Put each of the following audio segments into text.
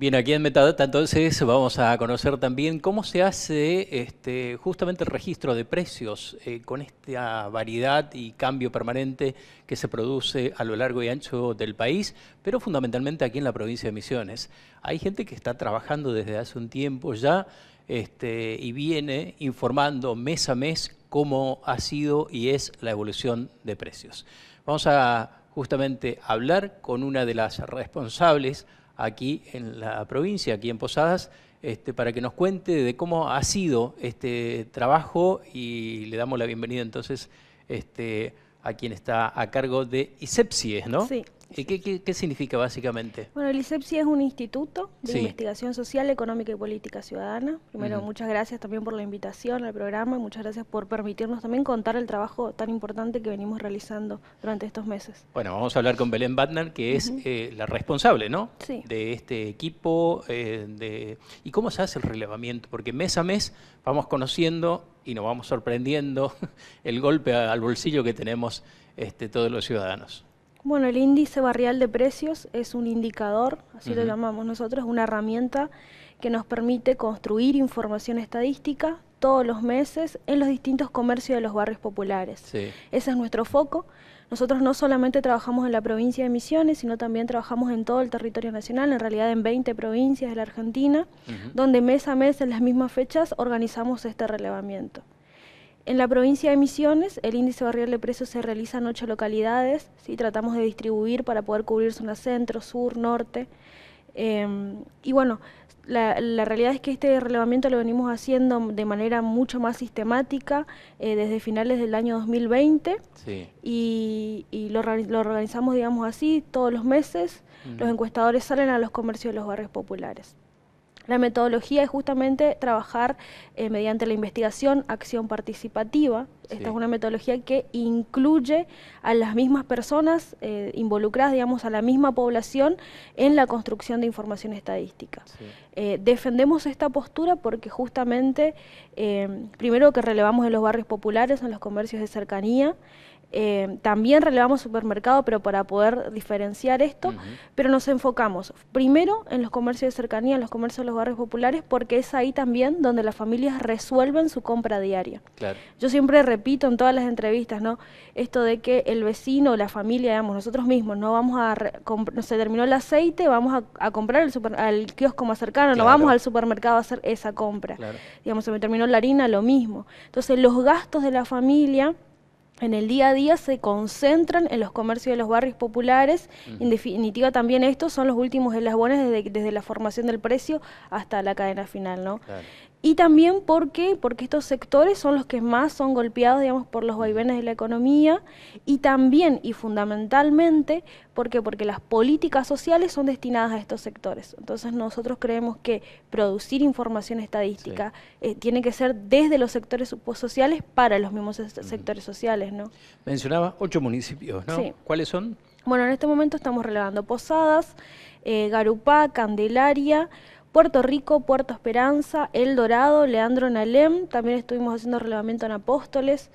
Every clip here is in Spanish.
Bien, aquí en Metadata entonces vamos a conocer también cómo se hace este, justamente el registro de precios eh, con esta variedad y cambio permanente que se produce a lo largo y ancho del país, pero fundamentalmente aquí en la provincia de Misiones. Hay gente que está trabajando desde hace un tiempo ya este, y viene informando mes a mes cómo ha sido y es la evolución de precios. Vamos a justamente hablar con una de las responsables aquí en la provincia, aquí en Posadas, este, para que nos cuente de cómo ha sido este trabajo y le damos la bienvenida entonces este, a quien está a cargo de ISEPSIES, ¿no? Sí, ¿Y qué, significa básicamente? Bueno, el ISEPSI es un instituto de investigación social, económica y política ciudadana. Primero, muchas gracias también por la invitación al programa y muchas gracias por permitirnos también contar el trabajo tan importante que venimos realizando durante estos meses. Bueno, vamos a hablar con Belén Batnan, que es eh, la responsable, ¿no? Sí. De este equipo. Eh, de... ¿Y cómo se hace el relevamiento? Porque mes a mes vamos conociendo y nos vamos sorprendiendo el golpe al bolsillo que tenemos este, todos los ciudadanos. Bueno, el índice barrial de precios es un indicador, así lo llamamos nosotros, una herramienta que nos permite construir información estadística todos los meses en los distintos comercios de los barrios populares. Ese es nuestro foco. Nosotros no solamente trabajamos en la provincia de Misiones, sino también trabajamos en todo el territorio nacional, en realidad en 20 provincias de la Argentina, donde mes a mes, en las mismas fechas, organizamos este relevamiento. En la provincia de Misiones, el índice barrial de precios se realiza en ocho localidades. ¿sí? Tratamos de distribuir para poder cubrir zona centro, sur, norte. Em, y bueno, la, realidad es que este relevamiento lo venimos haciendo de manera mucho más sistemática eh, desde finales del año 2020 y, lo, organizamos, digamos así, todos los meses. Los encuestadores salen a los comercios de los barrios populares. La metodología es justamente trabajar eh, mediante la investigación, acción participativa. Esta es una metodología que incluye a las mismas personas eh, involucradas, digamos, a la misma población en la construcción de información estadística. Eh, defendemos esta postura porque justamente, primero que relevamos en los barrios populares, en los comercios de cercanía, eh, también relevamos supermercado, pero para poder diferenciar esto, pero nos enfocamos primero en los comercios de cercanía, en los comercios de los barrios populares, porque es ahí también donde las familias resuelven su compra diaria. Yo siempre repito en todas las entrevistas, ¿no? Esto de que el vecino, la familia, digamos, nosotros mismos, no vamos a, no se terminó el aceite, vamos a, comprar el al kiosco más cercano, no vamos al supermercado a hacer esa compra. Digamos, se me terminó la harina, lo mismo. Entonces, los gastos de la familia en el día a día se concentran en los comercios de los barrios populares. En definitiva, también estos son los últimos las desde, desde la formación del precio hasta la cadena final, ¿no? Y también porque, porque estos sectores son los que más son golpeados, digamos, por los vaivenes de la economía y también y fundamentalmente porque porque las políticas sociales son destinadas a estos sectores. Entonces nosotros creemos que producir información estadística eh, tiene que ser desde los sectores sociales para los mismos sectores sociales, ¿no? Mencionaba ocho municipios, ¿no? ¿Cuáles son? Bueno, en este momento estamos relevando Posadas, eh, Garupá, Candelaria, Puerto Rico, Puerto Esperanza, El Dorado, Leandro Nalem, también estuvimos haciendo relevamiento en Apóstoles,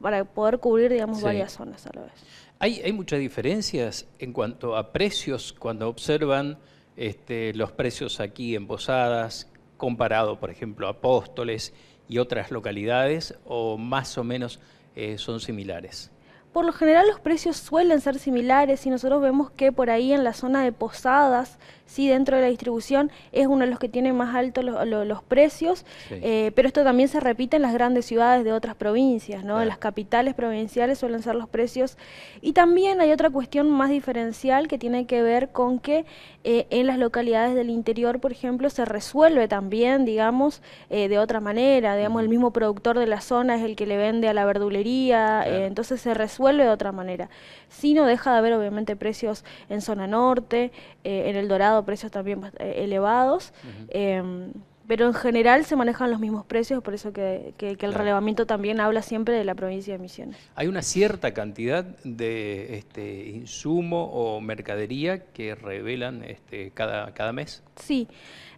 para poder cubrir, digamos, varias zonas a la vez. Hay, muchas diferencias en cuanto a precios cuando observan este, los precios aquí en Posadas, comparado, por ejemplo, a Apóstoles y otras localidades, o más o menos eh, son similares. Por lo general los precios suelen ser similares y nosotros vemos que por ahí en la zona de posadas, sí, dentro de la distribución, es uno de los que tiene más altos los precios, eh, pero esto también se repite en las grandes ciudades de otras provincias, ¿no? En las capitales provinciales suelen ser los precios. Y también hay otra cuestión más diferencial que tiene que ver con que eh, en las localidades del interior, por ejemplo, se resuelve también, digamos, eh, de otra manera, digamos, el mismo productor de la zona es el que le vende a la verdulería, entonces se resuelve vuelve de otra manera. Si no deja de haber obviamente precios en zona norte, eh, en El Dorado precios también eh, elevados. Em, pero en general se manejan los mismos precios, por eso que, el relevamiento también habla siempre de la provincia de Misiones. Hay una cierta cantidad de este, insumo o mercadería que revelan este, cada, cada mes. Sí,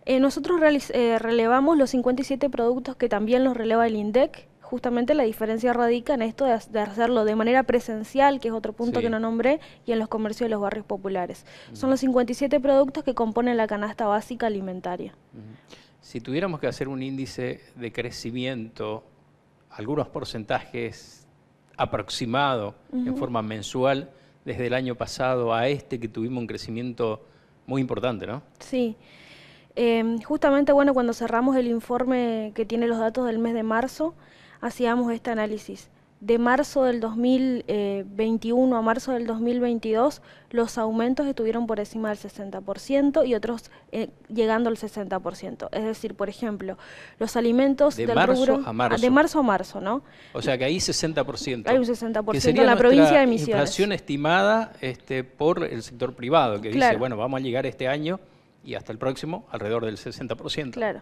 eh, nosotros relevamos los 57 productos que también los releva el INDEC justamente la diferencia radica en esto de, hacerlo de manera presencial, que es otro punto que no nombré, y en los comercios de los barrios populares. Son los 57 productos que componen la canasta básica alimentaria. Si tuviéramos que hacer un índice de crecimiento, algunos porcentajes aproximados en forma mensual, desde el año pasado a este que tuvimos un crecimiento muy importante, ¿no? Sí. Em, justamente, bueno, cuando cerramos el informe que tiene los datos del mes de marzo, hacíamos este análisis. De marzo del 2021 a marzo del 2022, los aumentos estuvieron por encima del 60% y otros eh, llegando al 60%. Es decir, por ejemplo, los alimentos de marzo a marzo. De marzo a marzo, ¿no? O sea que ahí 60%. Hay un 60% en la provincia de Misiones. inflación estimada este, por el sector privado, que dice, bueno, vamos a llegar este año y hasta el próximo alrededor del 60%. Claro.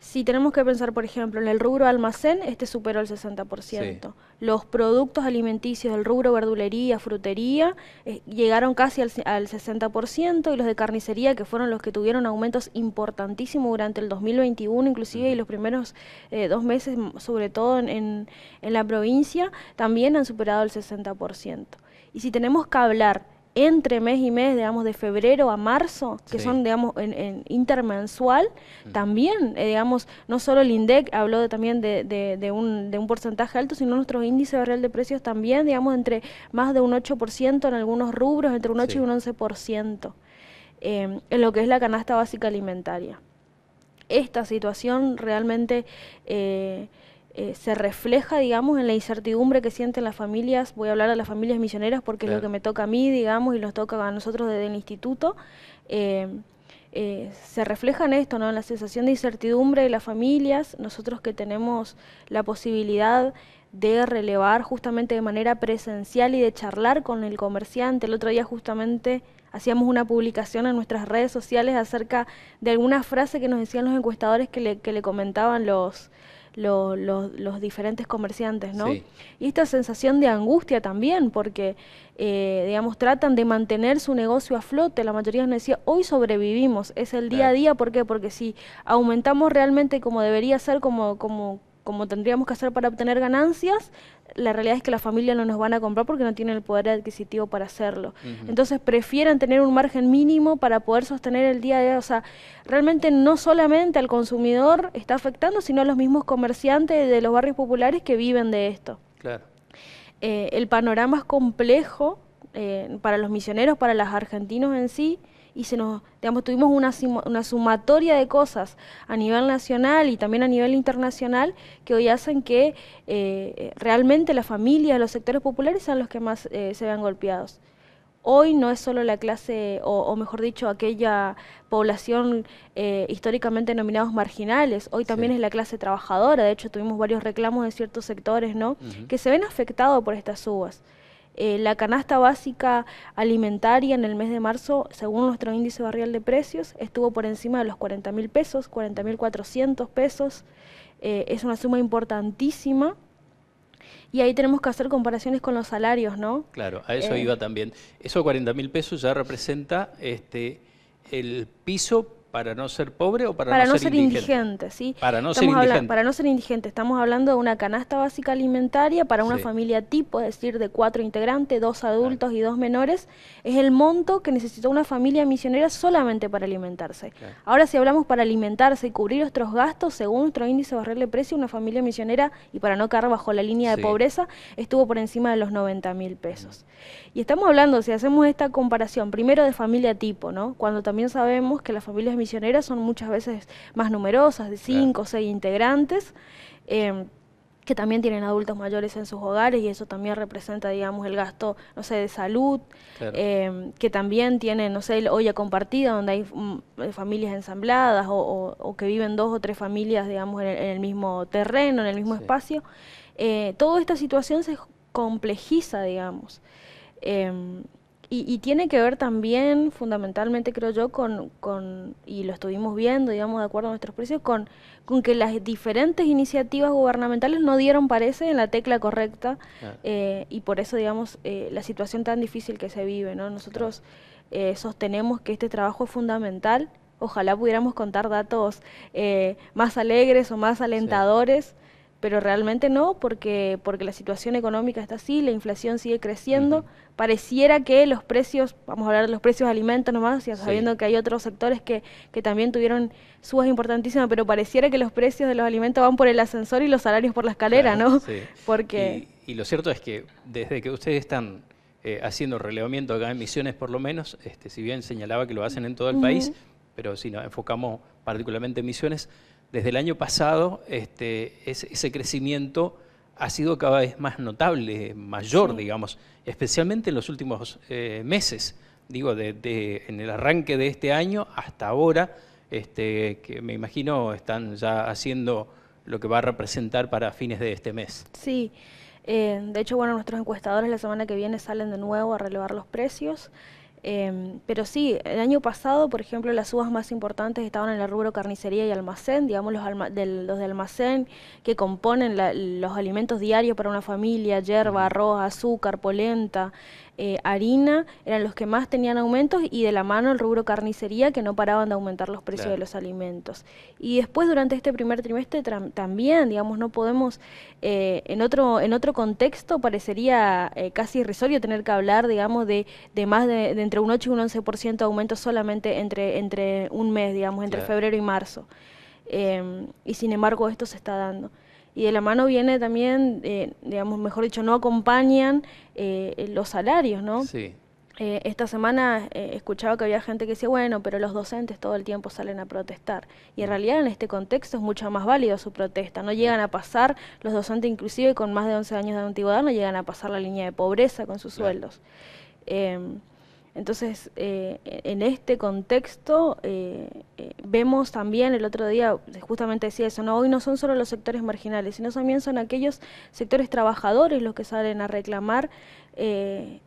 Si tenemos que pensar, por ejemplo, en el rubro almacén, este superó el 60%. Los productos alimenticios del rubro verdulería, frutería, eh, llegaron casi al, 60% y los de carnicería, que fueron los que tuvieron aumentos importantísimos durante el 2021 inclusive y los primeros eh, dos meses, sobre todo en, en la provincia, también han superado el 60%. Y si tenemos que hablar entre mes y mes, digamos, de febrero a marzo, que son, digamos, en, intermensual, mm. también, eh, digamos, no solo el INDEC habló también de, un, porcentaje alto, sino nuestros índices real de precios también, digamos, entre más de un 8% en algunos rubros, entre un 8 y un 11%, em, en lo que es la canasta básica alimentaria. Esta situación realmente... Eh, eh, se refleja, digamos, en la incertidumbre que sienten las familias. Voy a hablar a las familias misioneras porque es lo que me toca a mí, digamos, y nos toca a nosotros desde el instituto. Eh, eh, se refleja en esto, ¿no? en la sensación de incertidumbre de las familias, nosotros que tenemos la posibilidad de relevar justamente de manera presencial y de charlar con el comerciante. El otro día justamente hacíamos una publicación en nuestras redes sociales acerca de alguna frase que nos decían los encuestadores que le, que le comentaban los, los diferentes comerciantes, ¿no? Y esta sensación de angustia también, porque, eh, digamos, tratan de mantener su negocio a flote. La mayoría nos decía, hoy sobrevivimos, es el día a día, ¿por qué? Porque si aumentamos realmente como debería ser, como, como como tendríamos que hacer para obtener ganancias, la realidad es que la familia no nos van a comprar porque no tienen el poder adquisitivo para hacerlo. Entonces prefieren tener un margen mínimo para poder sostener el día a día. O sea, realmente no solamente al consumidor está afectando, sino a los mismos comerciantes de los barrios populares que viven de esto. Claro. Eh, el panorama es complejo eh, para los misioneros, para los argentinos en sí y se nos, digamos, tuvimos una, sumatoria de cosas a nivel nacional y también a nivel internacional que hoy hacen que eh, realmente las familias, los sectores populares sean los que más eh, se vean golpeados. Hoy no es solo la clase, o, mejor dicho, aquella población eh, históricamente denominados marginales, hoy también es la clase trabajadora, de hecho tuvimos varios reclamos de ciertos sectores, ¿no? Que se ven afectados por estas subas. Eh, la canasta básica alimentaria en el mes de marzo, según nuestro índice barrial de precios, estuvo por encima de los 40 mil pesos, 40 mil 400 pesos. Eh, es una suma importantísima. Y ahí tenemos que hacer comparaciones con los salarios, ¿no? Claro, a eso eh, iba también. Esos 40 mil pesos ya representa este, el piso ¿Para no ser pobre o para, no, ser, indigente? ¿sí? Para no ser indigente. Estamos hablando de una canasta básica alimentaria para una familia tipo, es decir, de cuatro integrantes, dos adultos y dos menores. Es el monto que necesita una familia misionera solamente para alimentarse. Ahora, si hablamos para alimentarse y cubrir nuestros gastos, según nuestro índice barril de precio, una familia misionera, y para no caer bajo la línea de pobreza, estuvo por encima de los 90 mil pesos. Y estamos hablando, si hacemos esta comparación, primero de familia tipo, ¿no? Cuando también sabemos que las familias misioneras son muchas veces más numerosas, de cinco o seis integrantes. Em, que también tienen adultos mayores en sus hogares y eso también representa, digamos, el gasto, no sé, de salud, em, que también tienen, no sé, olla compartida donde hay mm, eh, familias ensambladas o, que viven dos o tres familias, digamos, en el, mismo terreno, en el mismo espacio. Eh, toda esta situación se complejiza, digamos. Em, y, tiene que ver también, fundamentalmente, creo yo, con, con, y lo estuvimos viendo, digamos, de acuerdo a nuestros precios, con, con que las diferentes iniciativas gubernamentales no dieron, parece, en la tecla correcta, eh, y por eso, digamos, eh, la situación tan difícil que se vive, ¿no? Nosotros eh, sostenemos que este trabajo es fundamental, ojalá pudiéramos contar datos más alegres o más alentadores pero realmente no, porque, porque la situación económica está así, la inflación sigue creciendo, pareciera que los precios, vamos a hablar de los precios de alimentos nomás, ya sabiendo que hay otros sectores que, que también tuvieron subas importantísimas, pero pareciera que los precios de los alimentos van por el ascensor y los salarios por la escalera, ¿no? Sí. Porque... Y, lo cierto es que desde que ustedes están eh, haciendo relevamiento acá en Misiones por lo menos, este, si bien señalaba que lo hacen en todo el país, pero si nos enfocamos particularmente en Misiones, desde el año pasado este, ese crecimiento ha sido cada vez más notable, mayor, digamos, especialmente en los últimos eh, meses, digo, de, en el arranque de este año hasta ahora, este, que me imagino están ya haciendo lo que va a representar para fines de este mes. Sí, eh, de hecho, bueno, nuestros encuestadores la semana que viene salen de nuevo a relevar los precios. Em, pero sí, el año pasado, por ejemplo, las uvas más importantes estaban en el rubro carnicería y almacén, digamos los, de almacén que componen los alimentos diarios para una familia, hierba, arroz, azúcar, polenta, eh, harina, eran los que más tenían aumentos y de la mano el rubro carnicería que no paraban de aumentar los precios de los alimentos. Y después durante este primer trimestre también, digamos, no podemos, eh, en, otro, en otro contexto parecería eh, casi irrisorio tener que hablar, digamos, de, más de entre un 8 y un 11% de aumento solamente entre, entre un mes, digamos, entre febrero y marzo. Em, y sin embargo esto se está dando. Y de la mano viene también, eh, digamos, mejor dicho, no acompañan eh, los salarios, ¿no? Sí. Eh, esta semana escuchaba que había gente que decía, bueno, pero los docentes todo el tiempo salen a protestar. Y en mm. realidad en este contexto es mucho más válido su protesta. No llegan a pasar, los docentes inclusive con más de 11 años de antigüedad, no llegan a pasar la línea de pobreza con sus sueldos. Em, entonces, eh, en este contexto, eh, eh, vemos también, el otro día justamente decía eso, ¿no? hoy no son solo los sectores marginales, sino también son aquellos sectores trabajadores los que salen a reclamar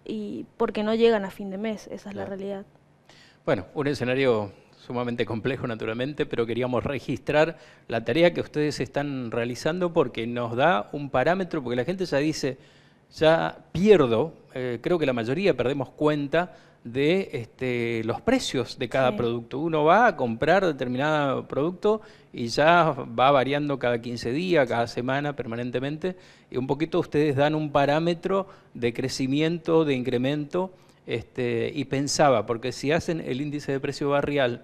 y porque no llegan a fin de mes, esa es la realidad. Bueno, un escenario sumamente complejo naturalmente, pero queríamos registrar la tarea que ustedes están realizando porque nos da un parámetro, porque la gente ya dice, ya pierdo, eh, creo que la mayoría perdemos cuenta de este, los precios de cada producto. Uno va a comprar determinado producto y ya va variando cada 15 días, cada semana, permanentemente. Y un poquito ustedes dan un parámetro de crecimiento, de incremento. Este, y pensaba, porque si hacen el índice de precio barrial,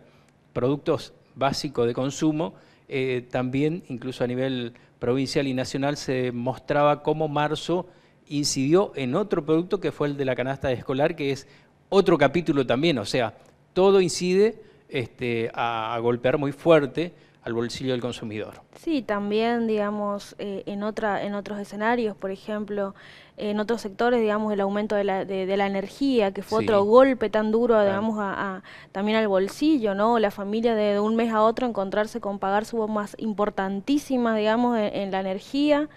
productos básicos de consumo, eh, también incluso a nivel provincial y nacional se mostraba como marzo incidió en otro producto que fue el de la canasta escolar, que es otro capítulo también, o sea, todo incide este, a golpear muy fuerte bolsillo del consumidor. Sí, también, digamos, eh, en, otra, en otros escenarios, por ejemplo, en otros sectores, digamos, el aumento de la, de, la energía, que fue otro golpe tan duro, digamos, a, también al bolsillo, ¿no? La familia de, un mes a otro encontrarse con pagar más importantísimas, digamos, en, la energía,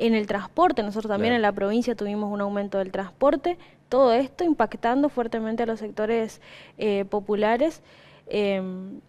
en el transporte. Nosotros también en la provincia tuvimos un aumento del transporte, todo esto impactando fuertemente a los sectores eh, populares. Em,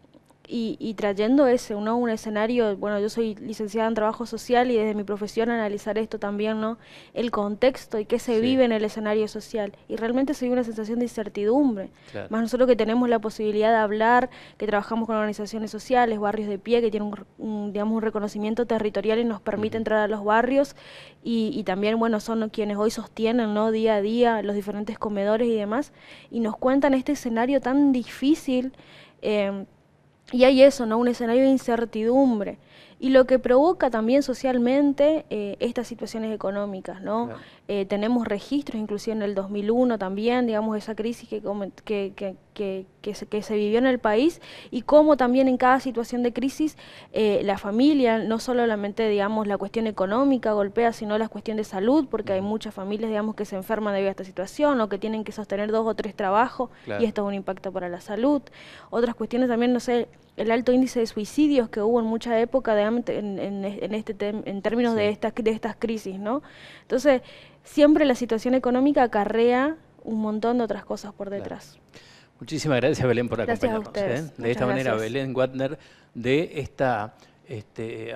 y, trayendo ese, ¿no? Un escenario, bueno, yo soy licenciada en trabajo social y desde mi profesión analizar esto también, ¿no? El contexto y qué se vive en el escenario social. Y realmente se vive una sensación de incertidumbre. Más nosotros que tenemos la posibilidad de hablar, que trabajamos con organizaciones sociales, barrios de pie, que tienen un, digamos, un reconocimiento territorial y nos permite entrar a los barrios y, también, bueno, son quienes hoy sostienen, ¿no? Día a día los diferentes comedores y demás y nos cuentan este escenario tan difícil. Eh, y hay eso, ¿no? Un escenario de incertidumbre. Y lo que provoca también socialmente eh, estas situaciones económicas, ¿no? Eh, tenemos registros, inclusive en el 2001 también, digamos, esa crisis que, que, que, que, se, vivió en el país y cómo también en cada situación de crisis eh, la familia, no solamente, digamos, la cuestión económica golpea, sino la cuestión de salud, porque hay muchas familias, digamos, que se enferman debido a esta situación o que tienen que sostener dos o tres trabajos y esto es un impacto para la salud. Otras cuestiones también, no sé, el alto índice de suicidios que hubo en mucha época, en, en, este en términos de, estas, de estas crisis, ¿no? Entonces, siempre la situación económica acarrea un montón de otras cosas por detrás. Muchísimas gracias Belén por acompañarnos. ¿eh? De esta manera, Belén Wattner, de esta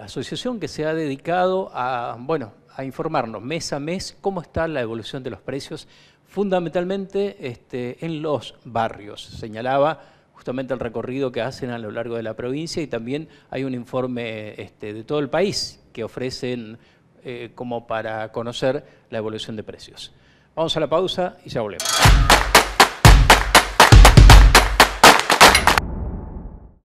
asociación que se ha dedicado a, bueno, a informarnos mes a mes cómo está la evolución de los precios, fundamentalmente este, en los barrios. Señalaba justamente el recorrido que hacen a lo largo de la provincia y también hay un informe este, de todo el país que ofrecen eh, como para conocer la evolución de precios. Vamos a la pausa y ya volvemos.